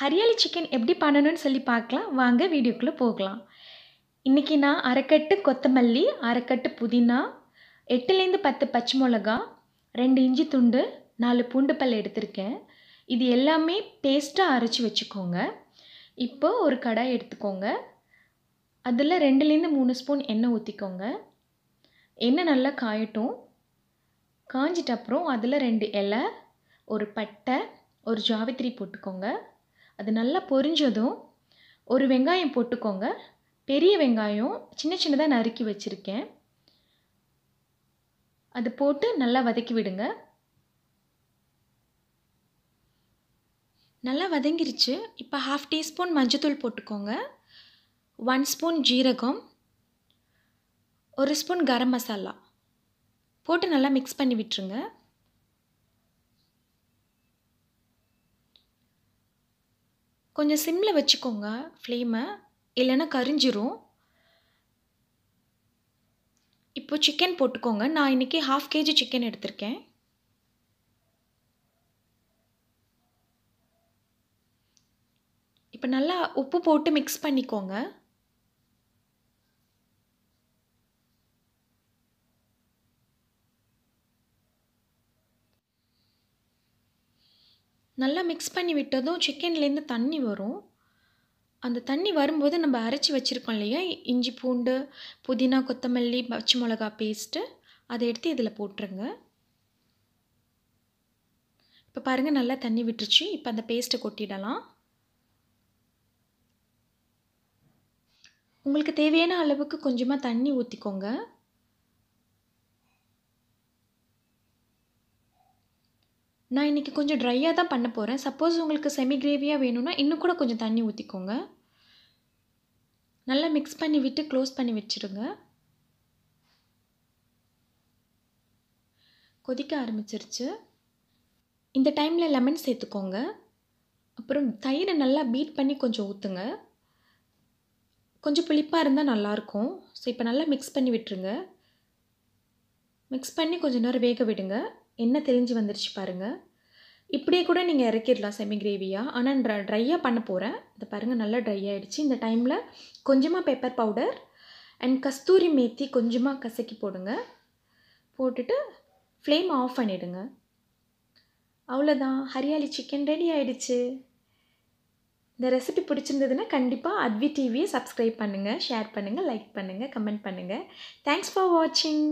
hariyali chicken எப்படி பண்ணணும்னு சொல்லி பார்க்கலாம் வாங்க வீடியோக்குள்ளே போகலாம் இன்றைக்கி நான் அரைக்கட்டு கொத்தமல்லி அரைக்கட்டு புதினா எட்டுலேருந்து பத்து பச்சை மிளகா ரெண்டு இஞ்சி துண்டு நாலு பூண்டு பல் எடுத்திருக்கேன் இது எல்லாமே பேஸ்ட்டாக அரைச்சி வச்சுக்கோங்க இப்போ ஒரு கடாய் எடுத்துக்கோங்க அதில் ரெண்டுலேருந்து மூணு ஸ்பூன் எண்ணெய் ஊற்றிக்கோங்க எண்ணெய் நல்லா காயட்டும் காஞ்சிட்ட அப்புறம் அதில் ரெண்டு இலை ஒரு பட்டை ஒரு ஜாவித்திரி போட்டுக்கோங்க அது நல்லா பொரிஞ்சதும் ஒரு வெங்காயம் போட்டுக்கோங்க பெரிய வெங்காயம் சின்ன சின்னதாக நறுக்கி வச்சுருக்கேன் அது போட்டு நல்லா வதக்கி விடுங்க நல்லா வதங்கிருச்சு இப்போ ஹாஃப் டீஸ்பூன் மஞ்சத்தூள் போட்டுக்கோங்க ஒன் ஸ்பூன் ஜீரகம் ஒரு ஸ்பூன் கரம் மசாலா போட்டு நல்லா மிக்ஸ் பண்ணி விட்டுருங்க கொஞ்சம் சிம்மில் வச்சுக்கோங்க ஃப்ளேமை இல்லைன்னா கரிஞ்சிரும் இப்போது சிக்கன் போட்டுக்கோங்க நான் இன்றைக்கி ஹாஃப் கேஜி சிக்கன் எடுத்திருக்கேன் இப்போ நல்லா உப்பு போட்டு மிக்ஸ் பண்ணிக்கோங்க நல்லா மிக்ஸ் பண்ணி விட்டதும் சிக்கன்லேருந்து தண்ணி வரும் அந்த தண்ணி வரும்போது நம்ம அரைச்சி வச்சுருக்கோம் இல்லையா இஞ்சி பூண்டு புதினா கொத்தமல்லி பச்சை மிளகா பேஸ்ட்டு அதை எடுத்து இதில் போட்டுருங்க இப்போ பாருங்கள் நல்லா தண்ணி விட்டுருச்சு இப்போ அந்த பேஸ்ட்டை கொட்டிடலாம் உங்களுக்கு தேவையான அளவுக்கு கொஞ்சமாக தண்ணி ஊற்றிக்கோங்க நான் இன்றைக்கி கொஞ்சம் ட்ரையாக தான் பண்ண போகிறேன் சப்போஸ் உங்களுக்கு செமி கிரேவியாக வேணும்னா இன்னும் கூட கொஞ்சம் தண்ணி ஊற்றிக்கோங்க நல்லா மிக்ஸ் பண்ணி விட்டு க்ளோஸ் பண்ணி வச்சுருங்க கொதிக்க ஆரம்பிச்சிருச்சு இந்த டைமில் லெமன் சேர்த்துக்கோங்க அப்புறம் தயிரை நல்லா பீட் பண்ணி கொஞ்சம் ஊற்றுங்க கொஞ்சம் புளிப்பாக இருந்தால் நல்லாயிருக்கும் ஸோ இப்போ நல்லா மிக்ஸ் பண்ணி விட்டுருங்க மிக்ஸ் பண்ணி கொஞ்சம் நேரம் வேக விடுங்க என்ன தெரிஞ்சு வந்துருச்சு பாருங்கள் இப்படியே கூட நீங்கள் இறக்கிடலாம் செமி கிரேவியாக ஆனால் ட்ரை ட்ரையாக பண்ண போகிறேன் இதை பாருங்கள் நல்லா ட்ரை ஆகிடுச்சு இந்த டைமில் கொஞ்சமாக pepper powder and kasuri methi கொஞ்சமாக கசக்கி போடுங்க போட்டுட்டு ஃப்ளேம் ஆஃப் பண்ணிவிடுங்க அவ்வளோதான் ஹரியாலி சிக்கன் ரெடி ஆகிடுச்சு இந்த ரெசிபி பிடிச்சிருந்ததுன்னா கண்டிப்பாக அட்வி டிவியை சப்ஸ்கிரைப் பண்ணுங்கள் ஷேர் பண்ணுங்கள் லைக் பண்ணுங்கள் கமெண்ட் பண்ணுங்கள் தேங்க்ஸ் ஃபார் வாட்சிங்